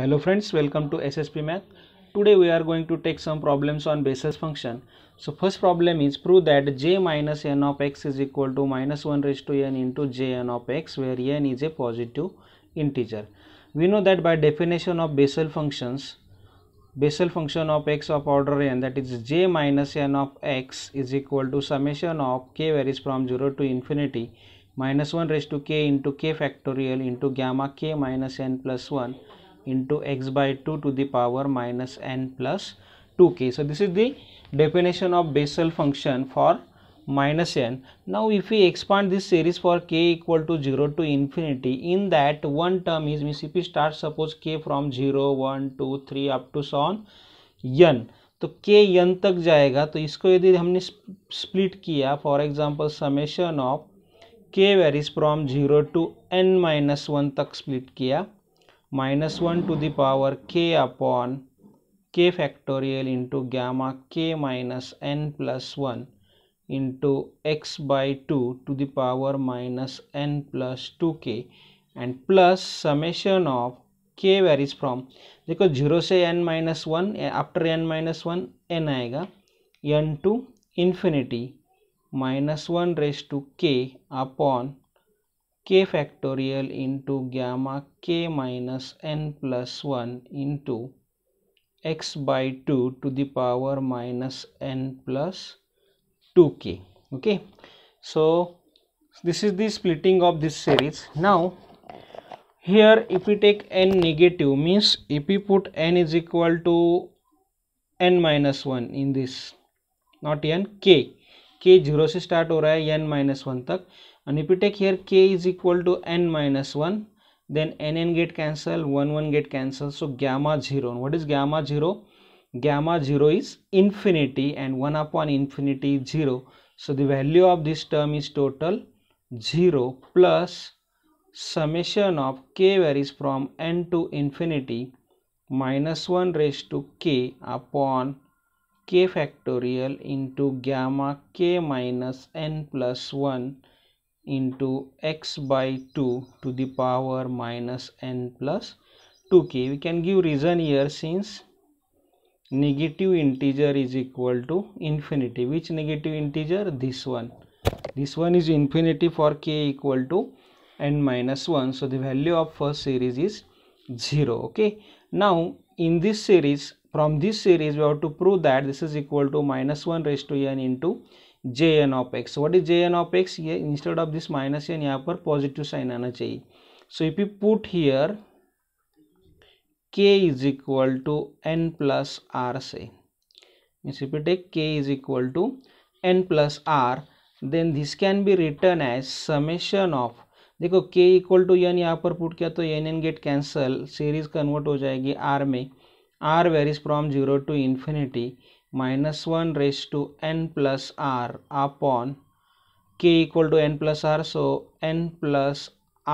hello friends welcome to ssp math today we are going to take some problems on basis function so first problem is prove that j minus n of x is equal to minus 1 raised to n into j n of x where n is a positive integer we know that by definition of Bessel functions Bessel function of x of order n that is j minus n of x is equal to summation of k varies from 0 to infinity minus 1 raised to k into k factorial into gamma k minus n plus 1 into x by 2 to the power minus n plus 2k. So this is the definition of Bessel function for minus n. Now if we expand this series for k equal to 0 to infinity in that one term is means if we start suppose k from 0, 1, 2, 3 up to so on n. तो k n तक जाएगा तो इसको यदि हमने split किया for example summation of k varies from zero to n minus one तक split किया minus 1 to the power k upon k factorial into gamma k minus n plus 1 into x by 2 to the power minus n plus 2k and plus summation of k varies from देखो zero से n minus one after n minus one n आएगा n to infinity minus one raise to k upon k factorial into gamma k minus n plus 1 into x by 2 to the power minus n plus 2k okay so this is the splitting of this series now here if we take n negative means if we put n is equal to n minus 1 in this not n k k 0 start start हो one है n and if you take here k is equal to n minus 1 then nn get cancelled 1 1 get cancelled so gamma 0 and what is gamma 0 gamma 0 is infinity and 1 upon infinity is 0 so the value of this term is total 0 plus summation of k varies from n to infinity minus 1 raised to k upon k factorial into gamma k minus n plus 1 into x by 2 to the power minus n plus 2k we can give reason here since negative integer is equal to infinity which negative integer this one this one is infinity for k equal to n minus 1 so the value of first series is 0 okay now in this series from this series we have to prove that this is equal to minus 1 raised to n into J n of x what is J n of x ये instead of this minus n यहाँ पर positive sign आना चाहिए so if you put here k is equal to n plus r से means if you take k is equal to n plus r then this can be written as summation of देखो k equal to n यहाँ पर put किया तो n N gate cancel series convert हो जाएगी r में r varies from zero to infinity minus 1 raised to n plus r upon k equal to n plus r so n plus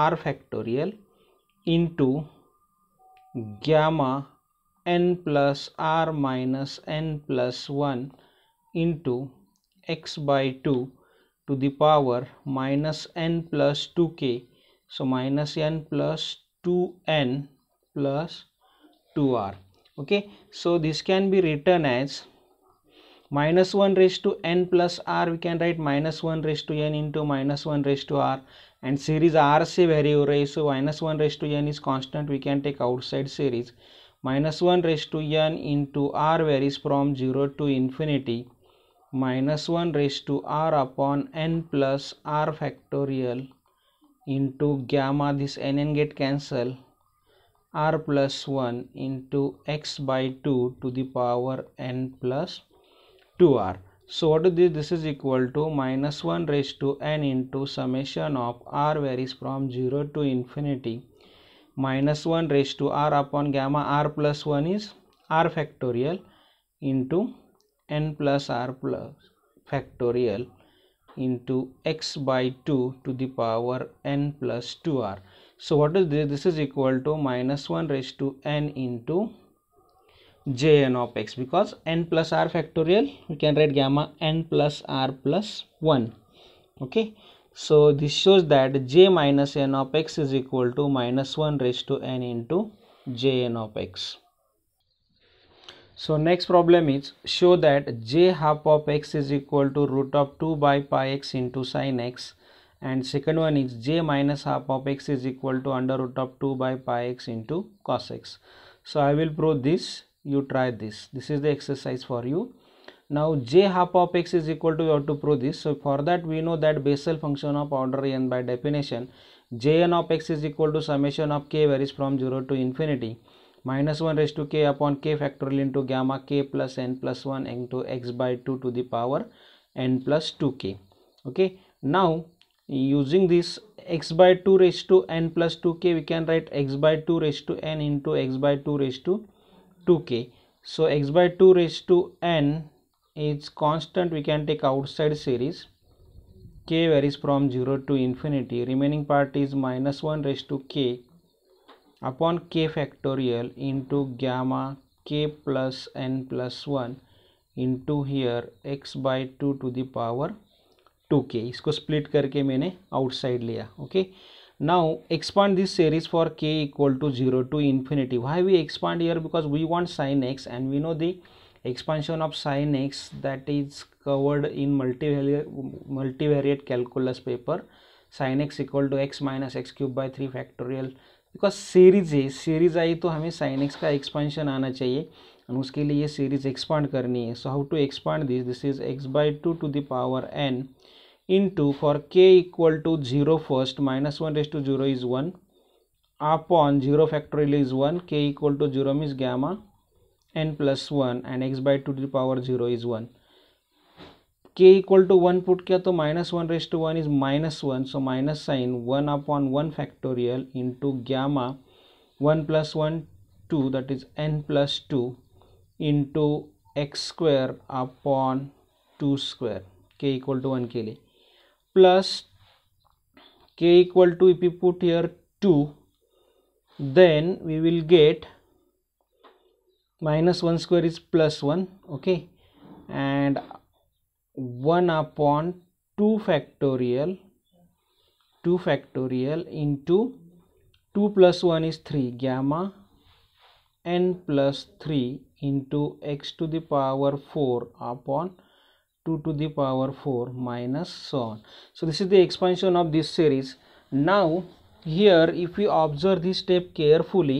r factorial into gamma n plus r minus n plus 1 into x by 2 to the power minus n plus 2k so minus n plus 2n plus 2r okay so this can be written as minus 1 raised to n plus r we can write minus 1 raised to n into minus 1 raised to r and series r se vary ho so minus 1 raised to n is constant we can take outside series minus 1 raised to n into r varies from 0 to infinity minus 1 raised to r upon n plus r factorial into gamma this n n get cancel r plus 1 into x by 2 to the power n plus 2r so what is this this is equal to minus 1 raised to n into summation of r varies from 0 to infinity minus 1 raised to r upon gamma r plus 1 is r factorial into n plus r plus factorial into x by 2 to the power n plus 2r so what is this this is equal to minus 1 raised to n into jn of x because n plus r factorial we can write gamma n plus r plus 1 okay so this shows that j minus n of x is equal to minus 1 raised to n into jn of x so next problem is show that j half of x is equal to root of 2 by pi x into sine x and second one is j minus half of x is equal to under root of 2 by pi x into cos x so i will prove this you try this this is the exercise for you now j half of x is equal to you have to prove this so for that we know that Bessel function of order n by definition jn of x is equal to summation of k varies from 0 to infinity minus 1 raised to k upon k factorial into gamma k plus n plus 1 into x by 2 to the power n plus 2k okay now using this x by 2 raised to n plus 2k we can write x by 2 raised to n into x by 2 raised to two k so x by two raise to n is constant we can take outside series k varies from zero to infinity remaining part is minus one raise to k upon k factorial to gamma k plus n plus one into here x by two to the power two k इसको split करके मैंने outside लिया okay okay? now expand this series for k equal to 0 to infinity why we expand here because we want sine x and we know the expansion of sine x that is covered in multivariate, multivariate calculus paper sine x equal to x minus x cube by 3 factorial because series है series आई तो हमें sine x का expansion आना चाहिए और उसके लिए ये सीरीज एक्सपांड करनी है so how to expand this this is x by two to the power n into for k equal to zero first minus one raise to zero is one on zero factorial is one k equal to zero means gamma n plus one and x by two to power zero is one k equal to one put किया तो minus one raise to one is minus one so minus sign one upon one factorial into gamma one plus one two that is n plus two into x square upon two square k equal to one के लिए plus k equal to if we put here 2 then we will get minus 1 square is plus 1 okay and 1 upon 2 factorial 2 factorial into 2 plus 1 is 3 gamma n plus 3 into x to the power 4 upon 2 to the power 4 minus so on so this is the expansion of this series now here if we observe this step carefully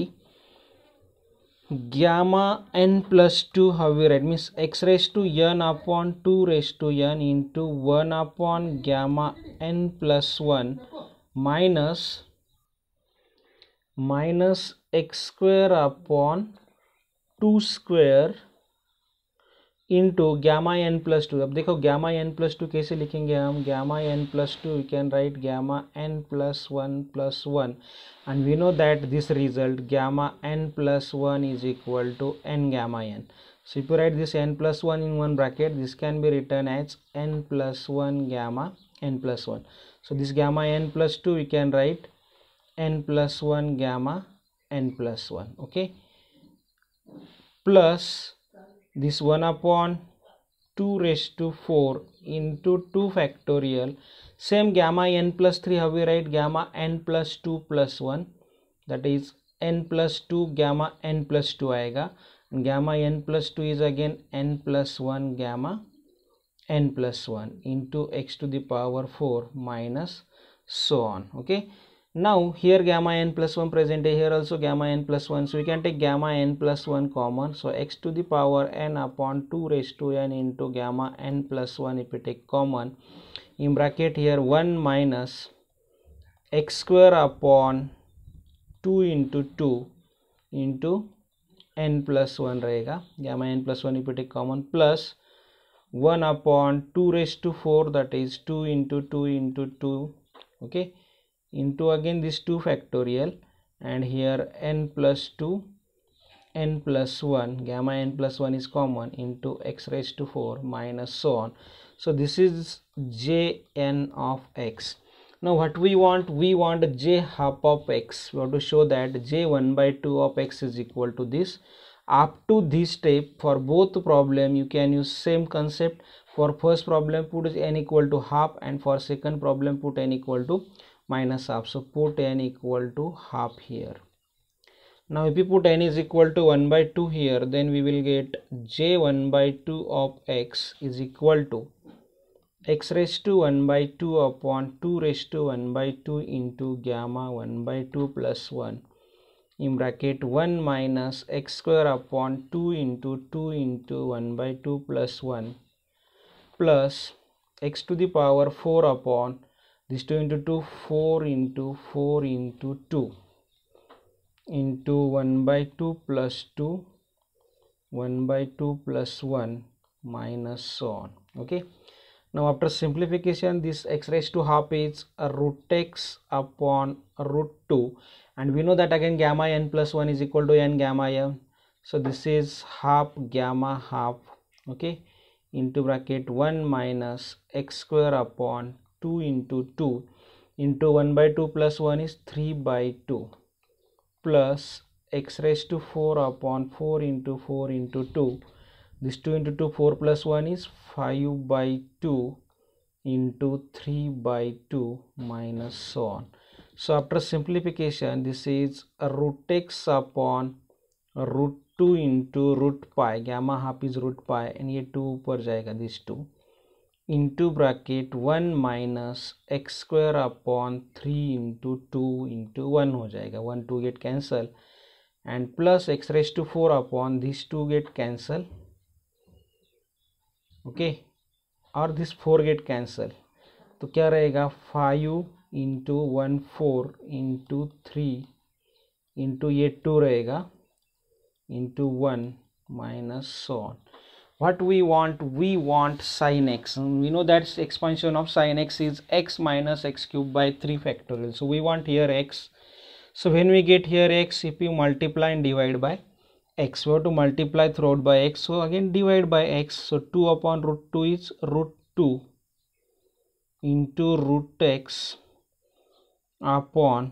gamma n plus 2 how we write means x raised to n upon 2 raised to n into 1 upon gamma n plus 1 minus minus x square upon 2 square into gamma n plus two अब देखो gamma n plus two कैसे लिखेंगे हम gamma n plus two you can write gamma n plus one plus one and we know that this result gamma n plus one is equal to n gamma n so if you write this n plus 1 in one bracket this can be written as n plus 1 gamma n plus 1 so this gamma n plus 2 we can write n plus 1 gamma n plus 1 okay plus this 1 upon 2 raised to 4 into 2 factorial same gamma n plus 3 how we write gamma n plus 2 plus 1 that is n plus 2 gamma n plus 2 आएगा gamma n plus 2 is again n plus 1 gamma n plus 1 into x to the power 4 minus so on okay now here gamma n plus 1 present here also gamma n plus 1 so we can take gamma n plus 1 common so x to the power n upon 2 raised to n into gamma n plus 1 if we take common in bracket here 1 minus x square upon 2 into 2 into n plus 1 रहेगा gamma n plus 1 if we take common plus 1 upon 2 raised to 4 that is 2 into 2 into 2 okay into again this 2 factorial and here n plus 2 n plus 1 gamma n plus 1 is common into x raised to 4 minus so on so this is jn of x now what we want we want j half of x we have to show that j 1 by 2 of x is equal to this up to this step for both problem you can use same concept for first problem put n equal to half and for second problem put n equal to minus half so put n equal to half here now if we put n is equal to 1 by 2 here then we will get j 1 by 2 of x is equal to x raised to 1 by 2 upon 2 raised to 1 by 2 into gamma 1 by 2 plus 1 in bracket 1 minus x square upon 2 into 2 into 1 by 2 plus 1 plus x to the power 4 upon this 2 into 2 4 into 4 into 2 into 1 by 2 plus 2 1 by 2 plus 1 minus so on okay now after simplification this x raised to half is a root x upon root 2 and we know that again gamma n plus 1 is equal to n gamma m so this is half gamma half okay into bracket 1 minus x square upon 2 into 2 into 1 by 2 plus 1 is 3 by 2 plus x raised to 4 upon 4 into 4 into 2 this 2 into 2 4 plus 1 is 5 by 2 into 3 by 2 minus so on so after simplification this is root x upon root 2 into root pi gamma half is root pi and a 2 per jayega this 2 into bracket one minus x square upon three into two into one हो जाएगा one two get cancel and plus x raise to four upon this two get cancel okay और this four get cancel तो क्या रहेगा five into one four into three into ये two रहेगा into one minus so on what we want we want sine x and we know that's expansion of sine x is x minus x cube by 3 factorial so we want here x so when we get here x if you multiply and divide by x we have to multiply throughout by x so again divide by x so 2 upon root 2 is root 2 into root x upon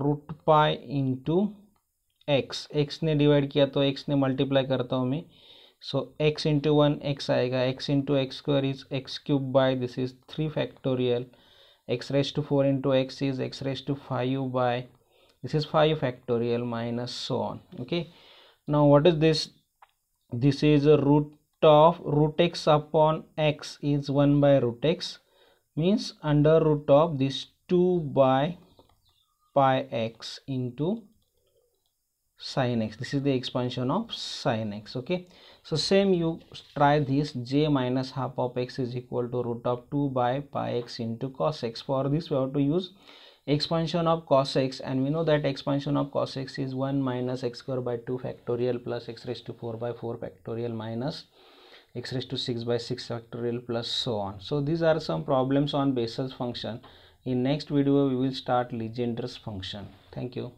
root pi into x x ne divide kiya to x ne multiply karta hu main so x into 1 x आएगा x into x square is x cube by this is 3 factorial x raised to 4 into x is x raised to 5 by this is 5 factorial minus so on okay now what is this this is a root of root x upon x is 1 by root x means under root of this 2 by pi x into sine x this is the expansion of sine x okay so same you try this j minus half of x is equal to root of 2 by pi x into cos x for this we have to use expansion of cos x and we know that expansion of cos x is 1 minus x square by 2 factorial plus x raised to 4 by 4 factorial minus x raised to 6 by 6 factorial plus so on so these are some problems on Bessel's function in next video we will start Legendre's function thank you